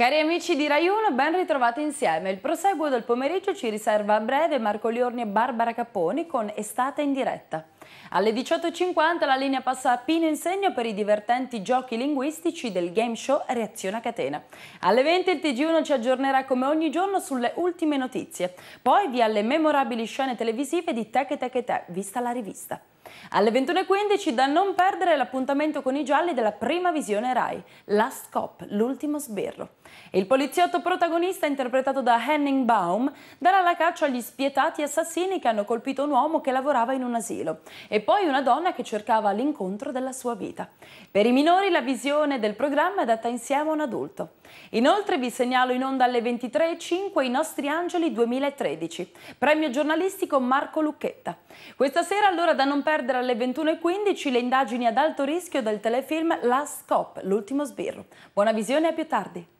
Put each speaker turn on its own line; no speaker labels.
Cari amici di Rai 1, ben ritrovati insieme. Il proseguo del pomeriggio ci riserva a breve Marco Liorni e Barbara Capponi con Estate in diretta. Alle 18.50 la linea passa a Pino Insegno per i divertenti giochi linguistici del game show Reazione a Catena. Alle 20 il TG1 ci aggiornerà come ogni giorno sulle ultime notizie. Poi via le memorabili scene televisive di Tech e Tech e Tech, vista la rivista. Alle 21.15 da non perdere l'appuntamento con i gialli della prima visione Rai, Last Cop, l'ultimo sbirro. Il poliziotto protagonista, interpretato da Henning Baum, darà la caccia agli spietati assassini che hanno colpito un uomo che lavorava in un asilo e poi una donna che cercava l'incontro della sua vita. Per i minori la visione del programma è data insieme a un adulto. Inoltre vi segnalo in onda alle 23.05 I nostri angeli 2013, premio giornalistico Marco Lucchetta. Questa sera allora da non perdere perdere alle 21.15 le indagini ad alto rischio del telefilm Last Cop, l'ultimo sbirro. Buona visione e a più tardi.